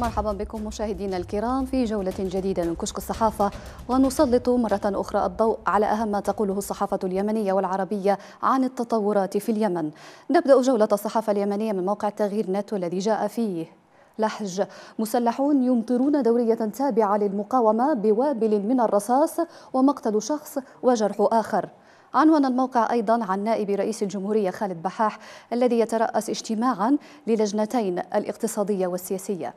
مرحبا بكم مشاهدينا الكرام في جولة جديدة من كشك الصحافة ونسلط مرة أخرى الضوء على أهم ما تقوله الصحافة اليمنية والعربية عن التطورات في اليمن نبدأ جولة الصحافة اليمنية من موقع تغيير نت الذي جاء فيه لحج مسلحون يمطرون دورية تابعة للمقاومة بوابل من الرصاص ومقتل شخص وجرح آخر عنوان الموقع أيضا عن نائب رئيس الجمهورية خالد بحاح الذي يترأس اجتماعا للجنتين الاقتصادية والسياسية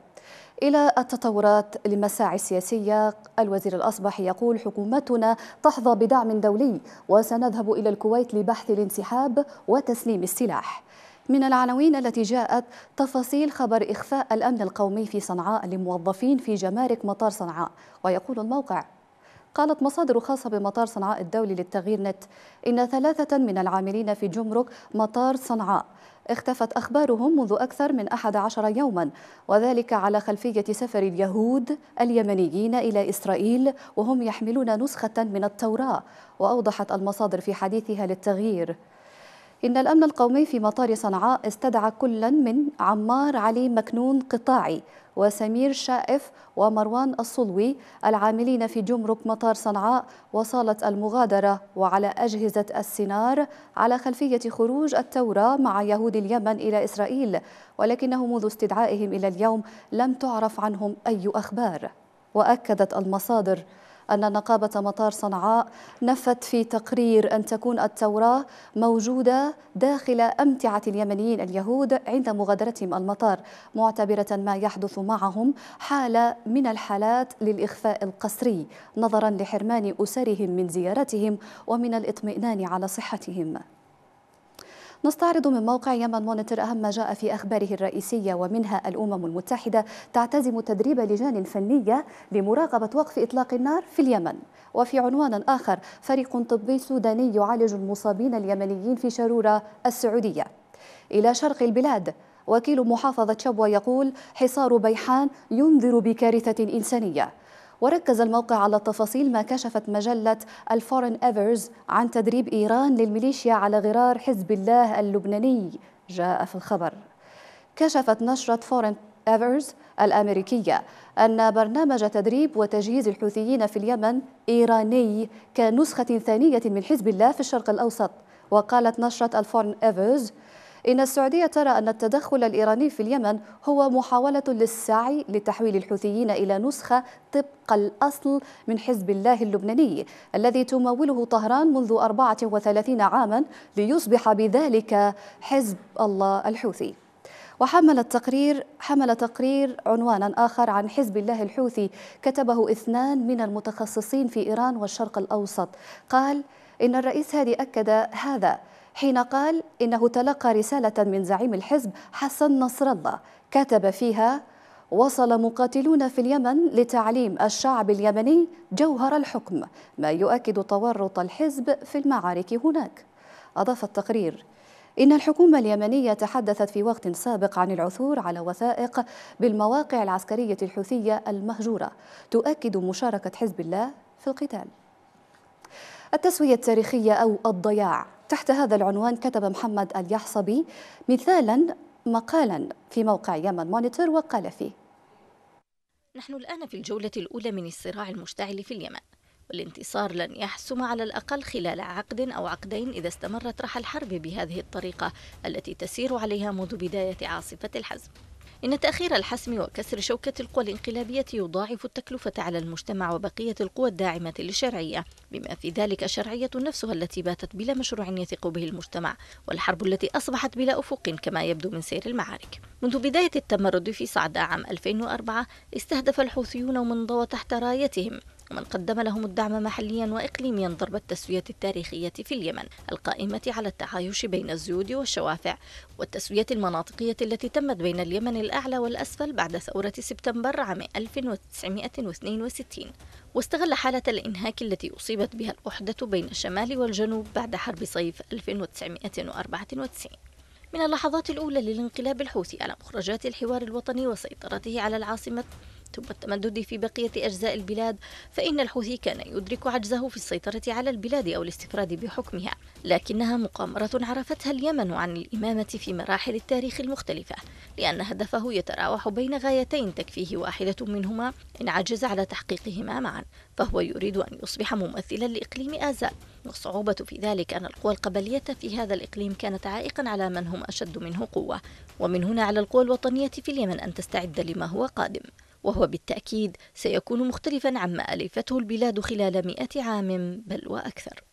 إلى التطورات لمساعي السياسية الوزير الأصبح يقول حكومتنا تحظى بدعم دولي وسنذهب إلى الكويت لبحث الانسحاب وتسليم السلاح من العناوين التي جاءت تفاصيل خبر إخفاء الأمن القومي في صنعاء لموظفين في جمارك مطار صنعاء ويقول الموقع قالت مصادر خاصة بمطار صنعاء الدولي للتغيير نت إن ثلاثة من العاملين في جمرك مطار صنعاء اختفت أخبارهم منذ أكثر من 11 يوما وذلك على خلفية سفر اليهود اليمنيين إلى إسرائيل وهم يحملون نسخة من التوراة وأوضحت المصادر في حديثها للتغيير إن الأمن القومي في مطار صنعاء استدعى كلا من عمار علي مكنون قطاعي وسمير شائف ومروان الصلوي العاملين في جمرك مطار صنعاء وصالة المغادرة وعلى أجهزة السنار على خلفية خروج التوراة مع يهود اليمن إلى إسرائيل ولكنه منذ استدعائهم إلى اليوم لم تعرف عنهم أي أخبار وأكدت المصادر أن نقابة مطار صنعاء نفت في تقرير أن تكون التوراة موجودة داخل أمتعة اليمنيين اليهود عند مغادرتهم المطار معتبرة ما يحدث معهم حالة من الحالات للإخفاء القسري نظرا لحرمان أسرهم من زيارتهم ومن الاطمئنان على صحتهم نستعرض من موقع يمن مونيتور أهم ما جاء في أخباره الرئيسية ومنها الأمم المتحدة تعتزم تدريب لجان فنية لمراقبة وقف إطلاق النار في اليمن وفي عنوان آخر فريق طبي سوداني يعالج المصابين اليمنيين في شرورة السعودية إلى شرق البلاد وكيل محافظة شبوة يقول حصار بيحان ينذر بكارثة إنسانية وركز الموقع على تفاصيل ما كشفت مجلة الفورن ايفرز عن تدريب إيران للميليشيا على غرار حزب الله اللبناني جاء في الخبر كشفت نشرة فورن ايفرز الأمريكية أن برنامج تدريب وتجهيز الحوثيين في اليمن إيراني كنسخة ثانية من حزب الله في الشرق الأوسط وقالت نشرة الفورن ايفرز إن السعودية ترى أن التدخل الإيراني في اليمن هو محاولة للسعي لتحويل الحوثيين إلى نسخة طبق الأصل من حزب الله اللبناني الذي تموله طهران منذ 34 عاما ليصبح بذلك حزب الله الحوثي وحمل التقرير حمل تقرير عنوانا آخر عن حزب الله الحوثي كتبه اثنان من المتخصصين في إيران والشرق الأوسط قال إن الرئيس هادي أكد هذا حين قال إنه تلقى رسالة من زعيم الحزب حسن نصر الله كتب فيها وصل مقاتلون في اليمن لتعليم الشعب اليمني جوهر الحكم ما يؤكد تورط الحزب في المعارك هناك أضاف التقرير إن الحكومة اليمنية تحدثت في وقت سابق عن العثور على وثائق بالمواقع العسكرية الحوثية المهجورة تؤكد مشاركة حزب الله في القتال التسوية التاريخية أو الضياع تحت هذا العنوان كتب محمد اليحصبي مثالا مقالا في موقع يمن مونيتور وقال فيه نحن الآن في الجولة الأولى من الصراع المشتعل في اليمن والانتصار لن يحسم على الأقل خلال عقد أو عقدين إذا استمرت رحى الحرب بهذه الطريقة التي تسير عليها منذ بداية عاصفة الحزم إن تأخير الحسم وكسر شوكة القوى الانقلابية يضاعف التكلفة على المجتمع وبقية القوى الداعمة للشرعية بما في ذلك الشرعية نفسها التي باتت بلا مشروع يثق به المجتمع والحرب التي أصبحت بلا أفق كما يبدو من سير المعارك منذ بداية التمرد في صعدة عام 2004 استهدف الحوثيون منضوى تحت رايتهم ومن قدم لهم الدعم محليا وإقليميا ضرب التسوية التاريخية في اليمن القائمة على التعايش بين الزيود والشوافع والتسوية المناطقية التي تمت بين اليمن الأعلى والأسفل بعد ثورة سبتمبر عام 1962 واستغل حالة الإنهاك التي أصيبت بها الوحدة بين الشمال والجنوب بعد حرب صيف 1994 من اللحظات الأولى للانقلاب الحوثي على مخرجات الحوار الوطني وسيطرته على العاصمة والتمدد في بقية أجزاء البلاد فإن الحوثي كان يدرك عجزه في السيطرة على البلاد أو الاستفراد بحكمها لكنها مقامرة عرفتها اليمن عن الإمامة في مراحل التاريخ المختلفة لأن هدفه يتراوح بين غايتين تكفيه واحدة منهما إن عجز على تحقيقهما معا فهو يريد أن يصبح ممثلا لإقليم آزال والصعوبة في ذلك أن القوى القبلية في هذا الإقليم كانت عائقا على من هم أشد منه قوة ومن هنا على القوى الوطنية في اليمن أن تستعد لما هو قادم وهو بالتأكيد سيكون مختلفا عما ألفته البلاد خلال مئة عام بل وأكثر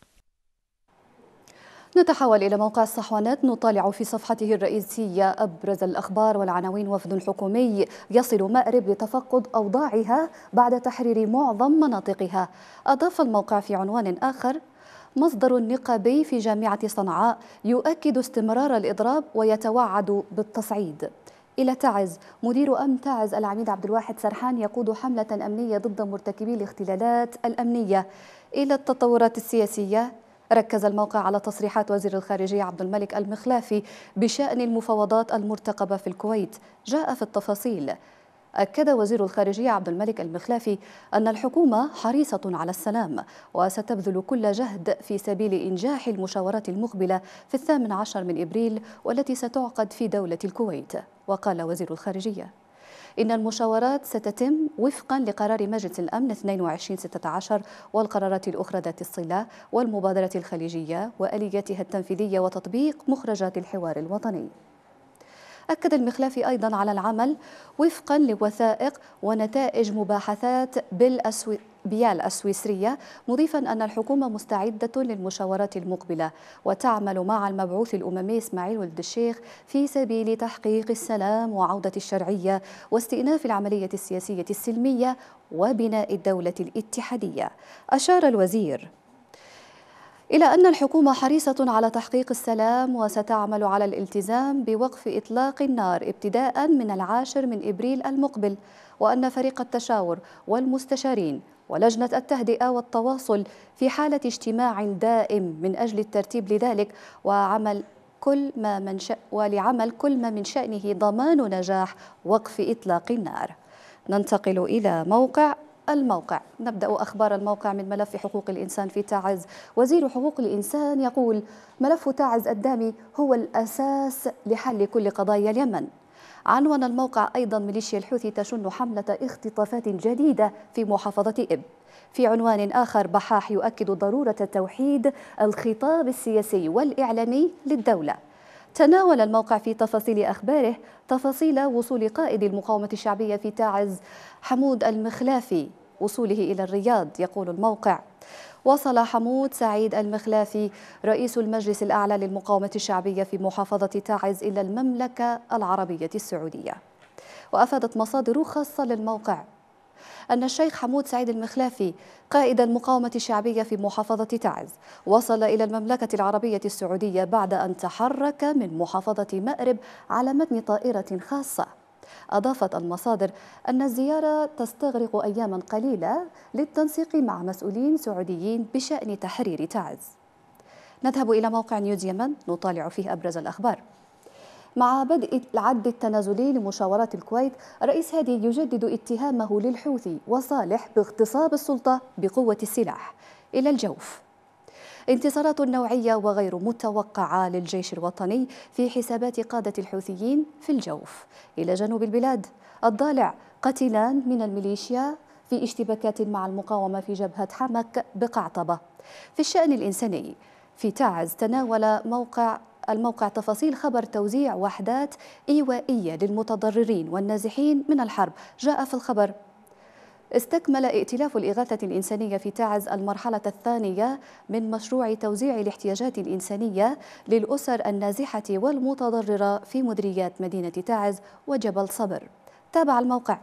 نتحول إلى موقع الصحوانات نطالع في صفحته الرئيسية أبرز الأخبار والعناوين وفد حكومي يصل مأرب لتفقد أوضاعها بعد تحرير معظم مناطقها أضاف الموقع في عنوان آخر مصدر نقابي في جامعة صنعاء يؤكد استمرار الإضراب ويتوعد بالتصعيد إلى تعز مدير أمن تعز العميد عبد الواحد سرحان يقود حملة أمنية ضد مرتكبي الاختلالات الأمنية إلى التطورات السياسية ركز الموقع على تصريحات وزير الخارجية عبد الملك المخلافي بشأن المفاوضات المرتقبة في الكويت جاء في التفاصيل أكد وزير الخارجية عبد الملك المخلافي أن الحكومة حريصة على السلام وستبذل كل جهد في سبيل إنجاح المشاورات المقبلة في الثامن عشر من إبريل والتي ستعقد في دولة الكويت وقال وزير الخارجية إن المشاورات ستتم وفقا لقرار مجلس الأمن 2216 والقرارات الأخرى ذات الصلة والمبادرة الخليجية وآلياتها التنفيذية وتطبيق مخرجات الحوار الوطني أكد المخلافي أيضا على العمل وفقا لوثائق ونتائج مباحثات بالأسو... بيال السويسرية مضيفا أن الحكومة مستعدة للمشاورات المقبلة وتعمل مع المبعوث الأممي إسماعيل ولد الشيخ في سبيل تحقيق السلام وعودة الشرعية واستئناف العملية السياسية السلمية وبناء الدولة الاتحادية أشار الوزير إلى أن الحكومة حريصة على تحقيق السلام وستعمل على الالتزام بوقف إطلاق النار ابتداء من العاشر من إبريل المقبل وأن فريق التشاور والمستشارين ولجنة التهدئة والتواصل في حالة اجتماع دائم من أجل الترتيب لذلك وعمل كل ما من ولعمل كل ما من شأنه ضمان نجاح وقف إطلاق النار ننتقل إلى موقع الموقع نبدأ أخبار الموقع من ملف حقوق الإنسان في تعز وزير حقوق الإنسان يقول ملف تعز الدامي هو الأساس لحل كل قضايا اليمن عنوان الموقع أيضا ميليشيا الحوثي تشن حملة اختطافات جديدة في محافظة إب في عنوان آخر بحاح يؤكد ضرورة توحيد الخطاب السياسي والإعلامي للدولة تناول الموقع في تفاصيل أخباره تفاصيل وصول قائد المقاومة الشعبية في تعز حمود المخلافي وصوله إلى الرياض يقول الموقع وصل حمود سعيد المخلافي رئيس المجلس الأعلى للمقاومة الشعبية في محافظة تعز إلى المملكة العربية السعودية وأفادت مصادر خاصة للموقع أن الشيخ حمود سعيد المخلافي قائد المقاومة الشعبية في محافظة تعز وصل إلى المملكة العربية السعودية بعد أن تحرك من محافظة مأرب على متن طائرة خاصة أضافت المصادر أن الزيارة تستغرق أياما قليلة للتنسيق مع مسؤولين سعوديين بشأن تحرير تعز نذهب إلى موقع نيوز يمن نطالع فيه أبرز الأخبار مع بدء العد التنازلي لمشاورات الكويت الرئيس هادي يجدد اتهامه للحوثي وصالح باغتصاب السلطة بقوة السلاح إلى الجوف انتصارات نوعية وغير متوقعة للجيش الوطني في حسابات قادة الحوثيين في الجوف إلى جنوب البلاد الضالع قتلان من الميليشيا في اشتباكات مع المقاومة في جبهة حمك بقعطبة في الشأن الإنساني في تعز تناول موقع الموقع تفاصيل خبر توزيع وحدات إيوائية للمتضررين والنازحين من الحرب جاء في الخبر استكمل ائتلاف الإغاثة الإنسانية في تعز المرحلة الثانية من مشروع توزيع الاحتياجات الإنسانية للأسر النازحة والمتضررة في مدريات مدينة تعز وجبل صبر تابع الموقع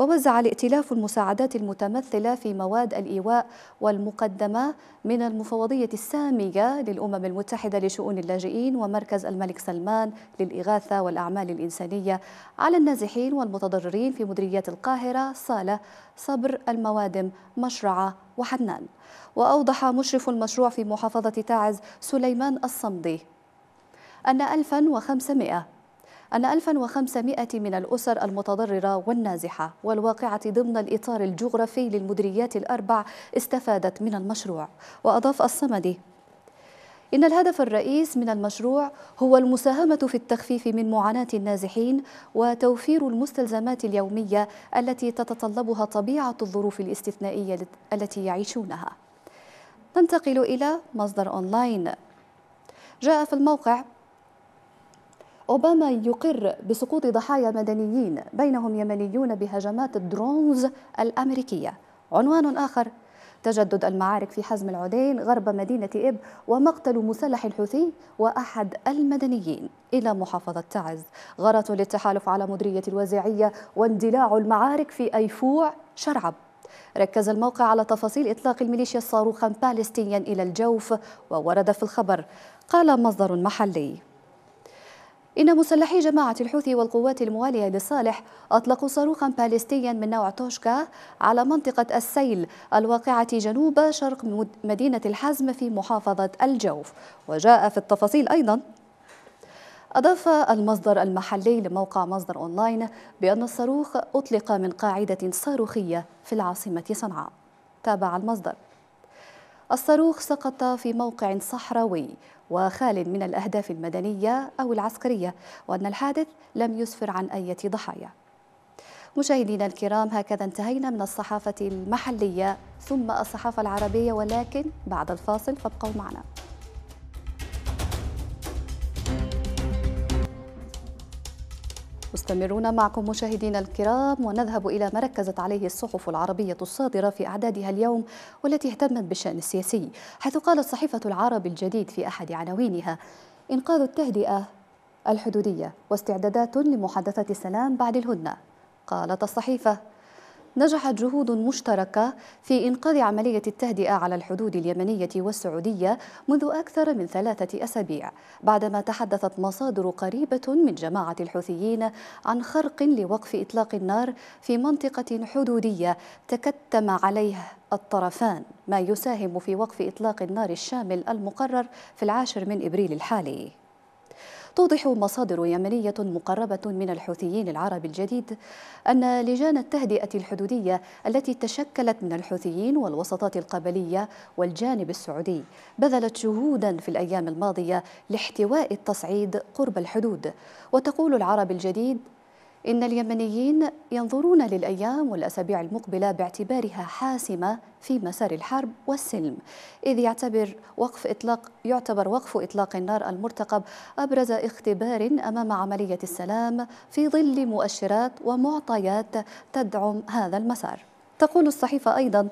ووزع الائتلاف المساعدات المتمثلة في مواد الإيواء والمقدمة من المفوضية السامية للأمم المتحدة لشؤون اللاجئين ومركز الملك سلمان للإغاثة والأعمال الإنسانية على النازحين والمتضررين في مديريات القاهرة صالة صبر الموادم مشرعة وحنان وأوضح مشرف المشروع في محافظة تعز سليمان الصمدي أن 1500 أن 1500 من الأسر المتضررة والنازحة والواقعة ضمن الإطار الجغرافي للمدريات الأربع استفادت من المشروع وأضاف الصمدي إن الهدف الرئيس من المشروع هو المساهمة في التخفيف من معاناة النازحين وتوفير المستلزمات اليومية التي تتطلبها طبيعة الظروف الاستثنائية التي يعيشونها. ننتقل إلى مصدر أونلاين. جاء في الموقع أوباما يقر بسقوط ضحايا مدنيين بينهم يمنيون بهجمات الدرونز الأمريكية عنوان آخر تجدد المعارك في حزم العدين غرب مدينة إب ومقتل مسلح حوثي وأحد المدنيين إلى محافظة تعز غرة للتحالف على مدرية الوزيعية واندلاع المعارك في أيفوع شرعب ركز الموقع على تفاصيل إطلاق الميليشيا صاروخا باليستينيا إلى الجوف وورد في الخبر قال مصدر محلي إن مسلحي جماعة الحوثي والقوات الموالية لصالح أطلقوا صاروخا باليستيا من نوع توشكا على منطقة السيل الواقعة جنوب شرق مدينة الحزم في محافظة الجوف وجاء في التفاصيل أيضا أضاف المصدر المحلي لموقع مصدر أونلاين بأن الصاروخ أطلق من قاعدة صاروخية في العاصمة صنعاء تابع المصدر الصاروخ سقط في موقع صحراوي وخال من الأهداف المدنية أو العسكرية وأن الحادث لم يسفر عن أي ضحايا مشاهدينا الكرام هكذا انتهينا من الصحافة المحلية ثم الصحافة العربية ولكن بعد الفاصل فابقوا معنا مستمرون معكم مشاهدينا الكرام ونذهب إلى ما ركزت عليه الصحف العربية الصادرة في أعدادها اليوم والتي اهتمت بالشأن السياسي حيث قالت صحيفة العرب الجديد في أحد عناوينها إنقاذ التهدئة الحدودية واستعدادات لمحادثة السلام بعد الهدنة قالت الصحيفة نجحت جهود مشتركة في إنقاذ عملية التهدئة على الحدود اليمنية والسعودية منذ أكثر من ثلاثة أسابيع بعدما تحدثت مصادر قريبة من جماعة الحوثيين عن خرق لوقف إطلاق النار في منطقة حدودية تكتم عليه الطرفان ما يساهم في وقف إطلاق النار الشامل المقرر في العاشر من إبريل الحالي توضح مصادر يمنية مقربة من الحوثيين العرب الجديد أن لجان التهدئة الحدودية التي تشكلت من الحوثيين والوسطات القبلية والجانب السعودي بذلت جهودا في الأيام الماضية لاحتواء التصعيد قرب الحدود وتقول العرب الجديد إن اليمنيين ينظرون للأيام والأسابيع المقبلة باعتبارها حاسمة في مسار الحرب والسلم إذ يعتبر وقف إطلاق يعتبر وقف إطلاق النار المرتقب أبرز اختبار أمام عملية السلام في ظل مؤشرات ومعطيات تدعم هذا المسار تقول الصحيفة أيضا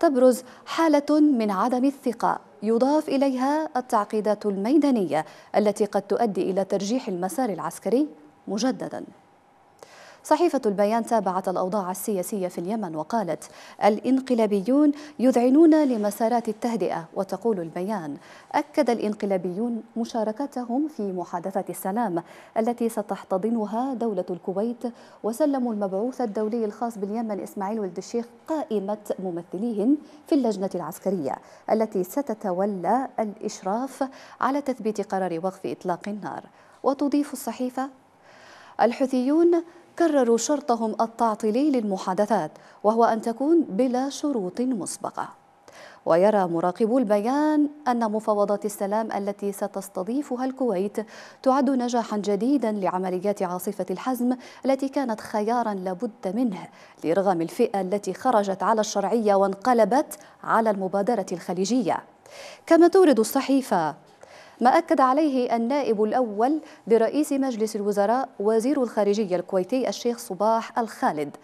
تبرز حالة من عدم الثقة يضاف إليها التعقيدات الميدانية التي قد تؤدي إلى ترجيح المسار العسكري مجدداً صحيفة البيان تابعت الأوضاع السياسية في اليمن وقالت الانقلابيون يذعنون لمسارات التهدئة وتقول البيان أكد الانقلابيون مشاركتهم في محادثة السلام التي ستحتضنها دولة الكويت وسلموا المبعوث الدولي الخاص باليمن إسماعيل ولد الشيخ قائمة ممثليهم في اللجنة العسكرية التي ستتولى الإشراف على تثبيت قرار وقف إطلاق النار وتضيف الصحيفة الحوثيون كرروا شرطهم التعطيلي للمحادثات وهو أن تكون بلا شروط مسبقة ويرى مراقبو البيان أن مفاوضات السلام التي ستستضيفها الكويت تعد نجاحا جديدا لعمليات عاصفة الحزم التي كانت خيارا لابد منه لرغم الفئة التي خرجت على الشرعية وانقلبت على المبادرة الخليجية كما تورد الصحيفة ما أكد عليه النائب الأول برئيس مجلس الوزراء وزير الخارجية الكويتي الشيخ صباح الخالد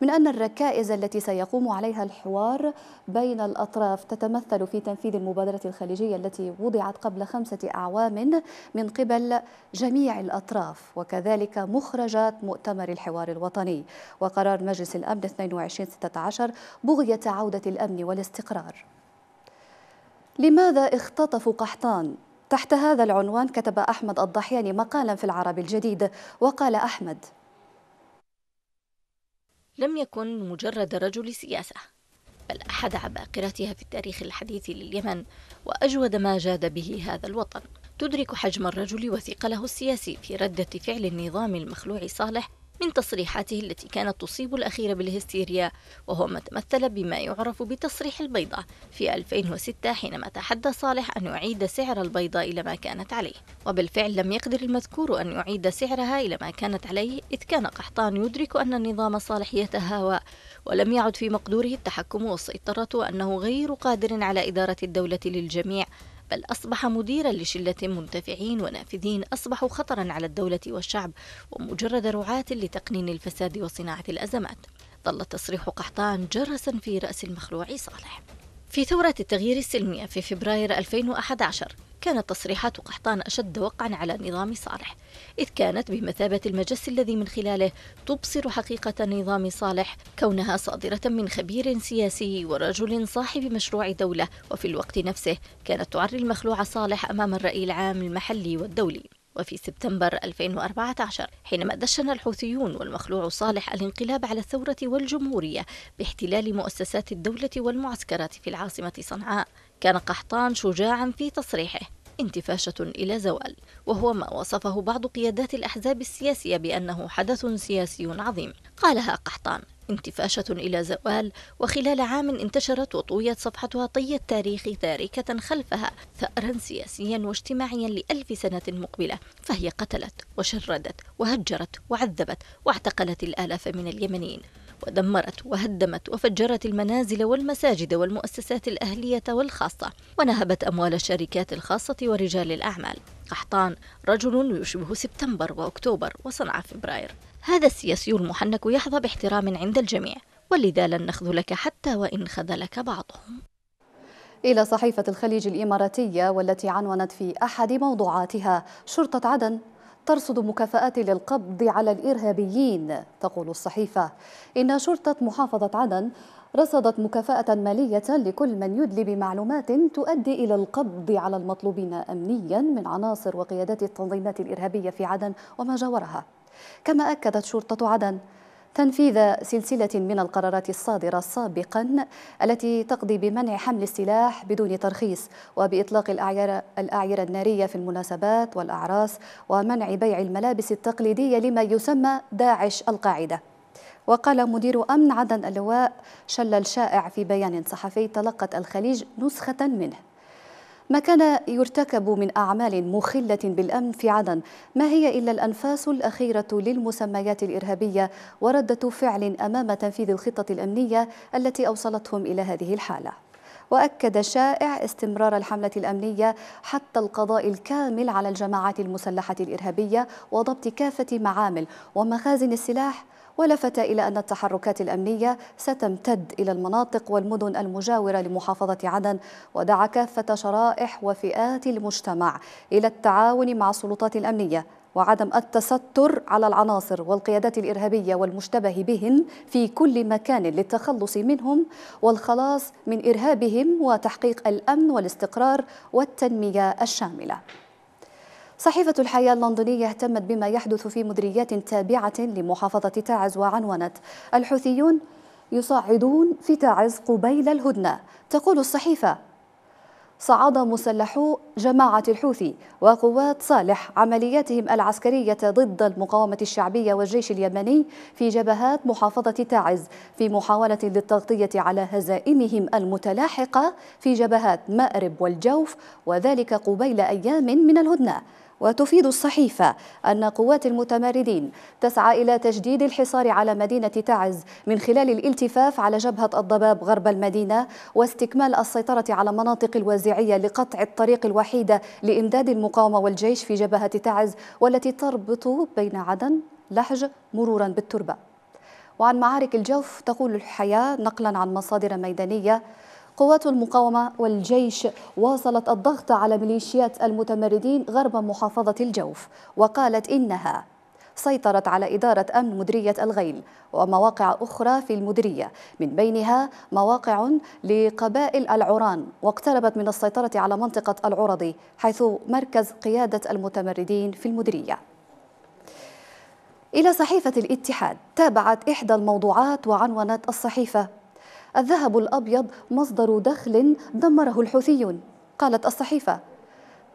من أن الركائز التي سيقوم عليها الحوار بين الأطراف تتمثل في تنفيذ المبادرة الخليجية التي وضعت قبل خمسة أعوام من قبل جميع الأطراف وكذلك مخرجات مؤتمر الحوار الوطني وقرار مجلس الأمن 2216 بغية عودة الأمن والاستقرار لماذا اختطفوا قحطان تحت هذا العنوان كتب أحمد الضحياني مقالا في العرب الجديد وقال أحمد لم يكن مجرد رجل سياسة بل أحد عباقرتها في التاريخ الحديث لليمن وأجود ما جاد به هذا الوطن تدرك حجم الرجل وثقله السياسي في ردة فعل النظام المخلوع صالح من تصريحاته التي كانت تصيب الأخير بالهستيريا وهو ما تمثل بما يعرف بتصريح البيضة في 2006 حينما تحدى صالح أن يعيد سعر البيضة إلى ما كانت عليه وبالفعل لم يقدر المذكور أن يعيد سعرها إلى ما كانت عليه إذ كان قحطان يدرك أن النظام صالح يتهاوى ولم يعد في مقدوره التحكم والسيطرة وأنه غير قادر على إدارة الدولة للجميع بل أصبح مديرا لشلة منتفعين ونافذين أصبحوا خطرا على الدولة والشعب ومجرد رعاة لتقنين الفساد وصناعة الأزمات ظل تصريح قحطان جرسا في رأس المخلوع صالح في ثورة التغيير السلمية في فبراير 2011 كانت تصريحات قحطان أشد وقعا على نظام صالح إذ كانت بمثابة المجس الذي من خلاله تبصر حقيقة نظام صالح كونها صادرة من خبير سياسي ورجل صاحب مشروع دولة وفي الوقت نفسه كانت تعري المخلوع صالح أمام الرأي العام المحلي والدولي وفي سبتمبر 2014 حينما دشن الحوثيون والمخلوع صالح الانقلاب على الثورة والجمهورية باحتلال مؤسسات الدولة والمعسكرات في العاصمة صنعاء كان قحطان شجاعا في تصريحه انتفاشه الى زوال وهو ما وصفه بعض قيادات الاحزاب السياسيه بانه حدث سياسي عظيم قالها قحطان انتفاشة إلى زوال وخلال عام انتشرت وطويت صفحتها طي التاريخ تاركة خلفها ثأرا سياسيا واجتماعيا لألف سنة مقبلة فهي قتلت وشردت وهجرت وعذبت واعتقلت الآلاف من اليمنيين ودمرت وهدمت وفجرت المنازل والمساجد والمؤسسات الأهلية والخاصة ونهبت أموال الشركات الخاصة ورجال الأعمال قحطان رجل يشبه سبتمبر وأكتوبر وصنعاء فبراير هذا السياسي المحنك يحظى باحترام عند الجميع ولذا لن نخذلك حتى وإن خذلك بعضهم إلى صحيفة الخليج الإماراتية والتي عنونت في أحد موضوعاتها شرطة عدن ترصد مكافآت للقبض على الإرهابيين تقول الصحيفة إن شرطة محافظة عدن رصدت مكافأة مالية لكل من يدلي بمعلومات تؤدي إلى القبض على المطلوبين أمنيا من عناصر وقيادات التنظيمات الإرهابية في عدن وما جاورها كما أكدت شرطة عدن تنفيذ سلسلة من القرارات الصادرة سابقا التي تقضي بمنع حمل السلاح بدون ترخيص وبإطلاق الأعيرة, الأعيرة النارية في المناسبات والأعراس ومنع بيع الملابس التقليدية لما يسمى داعش القاعدة وقال مدير أمن عدن اللواء شل الشائع في بيان صحفي تلقت الخليج نسخة منه ما كان يرتكب من أعمال مخلة بالأمن في عدن ما هي إلا الأنفاس الأخيرة للمسميات الإرهابية وردة فعل أمام تنفيذ الخطة الأمنية التي أوصلتهم إلى هذه الحالة وأكد الشائع استمرار الحملة الأمنية حتى القضاء الكامل على الجماعات المسلحة الإرهابية وضبط كافة معامل ومخازن السلاح ولفت إلى أن التحركات الأمنية ستمتد إلى المناطق والمدن المجاورة لمحافظة عدن ودعا كافة شرائح وفئات المجتمع إلى التعاون مع السلطات الأمنية وعدم التستر على العناصر والقيادات الإرهابية والمشتبه بهم في كل مكان للتخلص منهم والخلاص من إرهابهم وتحقيق الأمن والاستقرار والتنمية الشاملة صحيفة الحياة اللندنية اهتمت بما يحدث في مدريات تابعة لمحافظة تعز وعنونت الحوثيون يصعدون في تعز قبيل الهدنة تقول الصحيفة صعد مسلحو جماعة الحوثي وقوات صالح عملياتهم العسكرية ضد المقاومة الشعبية والجيش اليمني في جبهات محافظة تعز في محاولة للتغطية على هزائمهم المتلاحقة في جبهات مأرب والجوف وذلك قبيل أيام من الهدنة وتفيد الصحيفة أن قوات المتمردين تسعى إلى تجديد الحصار على مدينة تعز من خلال الالتفاف على جبهة الضباب غرب المدينة واستكمال السيطرة على مناطق الوازعية لقطع الطريق الوحيدة لإمداد المقاومة والجيش في جبهة تعز والتي تربط بين عدن لحج مرورا بالتربة وعن معارك الجوف تقول الحياة نقلا عن مصادر ميدانية قوات المقاومة والجيش واصلت الضغط على ميليشيات المتمردين غرب محافظة الجوف وقالت إنها سيطرت على إدارة أمن مدرية الغيل ومواقع أخرى في المدرية من بينها مواقع لقبائل العران واقتربت من السيطرة على منطقة العرضي حيث مركز قيادة المتمردين في المدرية إلى صحيفة الاتحاد تابعت إحدى الموضوعات وعنونت الصحيفة الذهب الأبيض مصدر دخل دمره الحوثيون قالت الصحيفة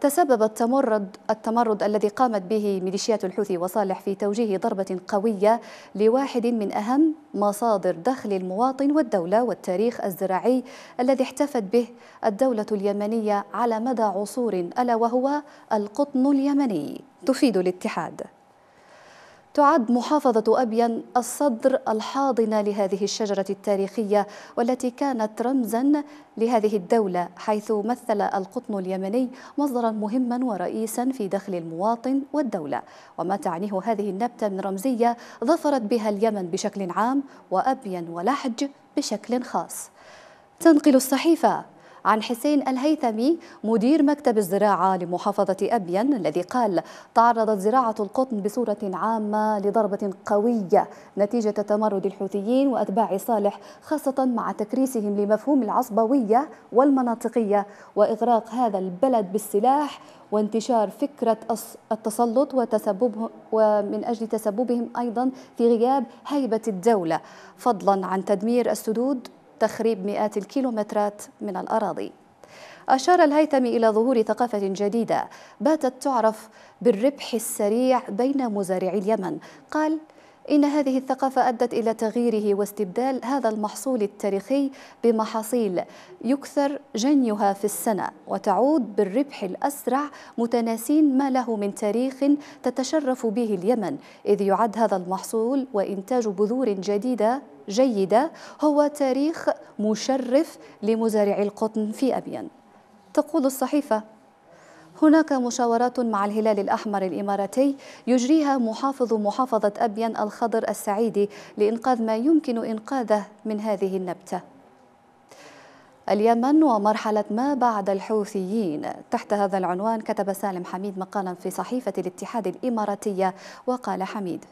تسبب التمرد التمرد الذي قامت به ميليشيات الحوثي وصالح في توجيه ضربة قوية لواحد من أهم مصادر دخل المواطن والدولة والتاريخ الزراعي الذي احتفت به الدولة اليمنية على مدى عصور ألا وهو القطن اليمني تفيد الاتحاد تعد محافظة أبين الصدر الحاضنة لهذه الشجرة التاريخية والتي كانت رمزا لهذه الدولة حيث مثل القطن اليمني مصدرا مهما ورئيسا في دخل المواطن والدولة وما تعنيه هذه النبتة من رمزية ظفرت بها اليمن بشكل عام وأبين ولحج بشكل خاص تنقل الصحيفة عن حسين الهيثمي مدير مكتب الزراعة لمحافظة أبين الذي قال تعرضت زراعة القطن بصورة عامة لضربة قوية نتيجة تمرد الحوثيين وأتباع صالح خاصة مع تكريسهم لمفهوم العصبوية والمناطقية وإغراق هذا البلد بالسلاح وانتشار فكرة التسلط وتسببه ومن أجل تسببهم أيضا في غياب هيبة الدولة فضلا عن تدمير السدود تخريب مئات الكيلومترات من الأراضي أشار الهيثم إلى ظهور ثقافة جديدة باتت تعرف بالربح السريع بين مزارعي اليمن قال إن هذه الثقافة أدت إلى تغييره واستبدال هذا المحصول التاريخي بمحاصيل يكثر جنيها في السنة وتعود بالربح الأسرع متناسين ما له من تاريخ تتشرف به اليمن إذ يعد هذا المحصول وإنتاج بذور جديدة جيدة هو تاريخ مشرف لمزارعي القطن في أبين تقول الصحيفة هناك مشاورات مع الهلال الأحمر الإماراتي يجريها محافظ محافظة أبين الخضر السعيدي لإنقاذ ما يمكن إنقاذه من هذه النبتة اليمن ومرحلة ما بعد الحوثيين تحت هذا العنوان كتب سالم حميد مقالا في صحيفة الاتحاد الإماراتية وقال حميد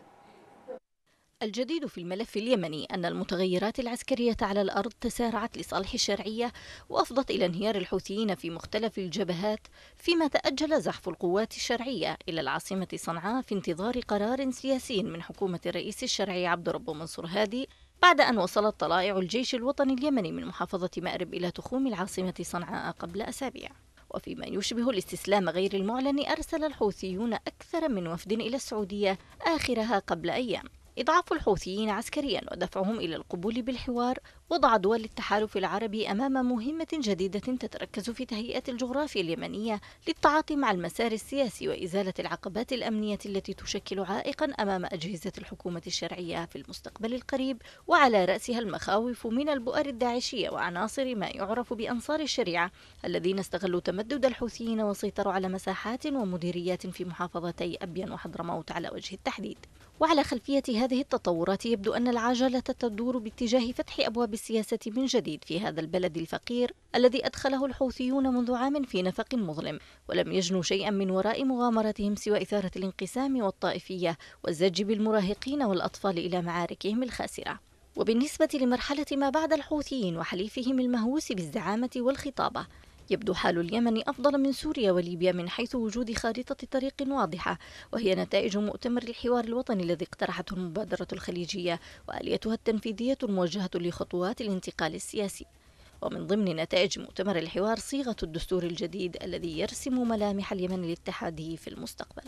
الجديد في الملف اليمني أن المتغيرات العسكرية على الأرض تسارعت لصالح الشرعية وأفضت إلى انهيار الحوثيين في مختلف الجبهات فيما تأجل زحف القوات الشرعية إلى العاصمة صنعاء في انتظار قرار سياسي من حكومة الرئيس الشرعي عبد رب منصور هادي بعد أن وصلت طلائع الجيش الوطني اليمني من محافظة مأرب إلى تخوم العاصمة صنعاء قبل أسابيع وفيما يشبه الاستسلام غير المعلن أرسل الحوثيون أكثر من وفد إلى السعودية آخرها قبل أيام إضعاف الحوثيين عسكريا ودفعهم إلى القبول بالحوار وضع دول التحالف العربي أمام مهمة جديدة تتركز في تهيئة الجغرافيا اليمنية للتعاطي مع المسار السياسي وإزالة العقبات الأمنية التي تشكل عائقا أمام أجهزة الحكومة الشرعية في المستقبل القريب وعلى رأسها المخاوف من البؤر الداعشية وعناصر ما يعرف بأنصار الشريعة الذين استغلوا تمدد الحوثيين وسيطروا على مساحات ومديريات في محافظتي أبين وحضرموت على وجه التحديد وعلى خلفية هذه التطورات يبدو أن العجلة تدور باتجاه فتح أبواب السياسة من جديد في هذا البلد الفقير الذي أدخله الحوثيون منذ عام في نفق مظلم ولم يجنوا شيئا من وراء مغامرتهم سوى إثارة الانقسام والطائفية والزج بالمراهقين والأطفال إلى معاركهم الخاسرة وبالنسبة لمرحلة ما بعد الحوثيين وحليفهم المهووس بالزعامة والخطابة يبدو حال اليمن أفضل من سوريا وليبيا من حيث وجود خارطة طريق واضحة وهي نتائج مؤتمر الحوار الوطني الذي اقترحته المبادرة الخليجية وآليتها التنفيذية الموجهة لخطوات الانتقال السياسي ومن ضمن نتائج مؤتمر الحوار صيغة الدستور الجديد الذي يرسم ملامح اليمن الاتحادي في المستقبل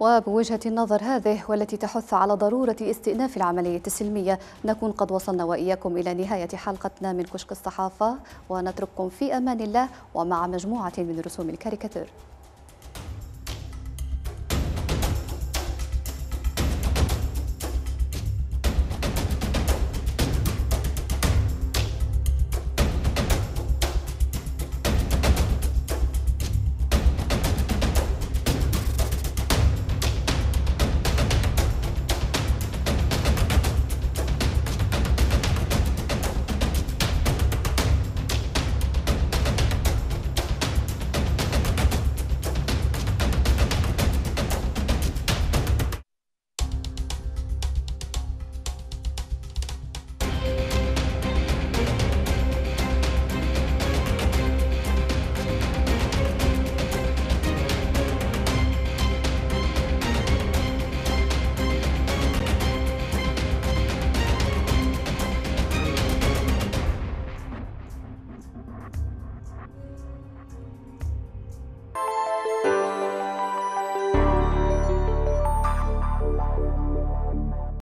وبوجهة النظر هذه والتي تحث على ضرورة استئناف العملية السلمية نكون قد وصلنا وإياكم إلى نهاية حلقتنا من كشك الصحافة ونترككم في أمان الله ومع مجموعة من رسوم الكاريكاتير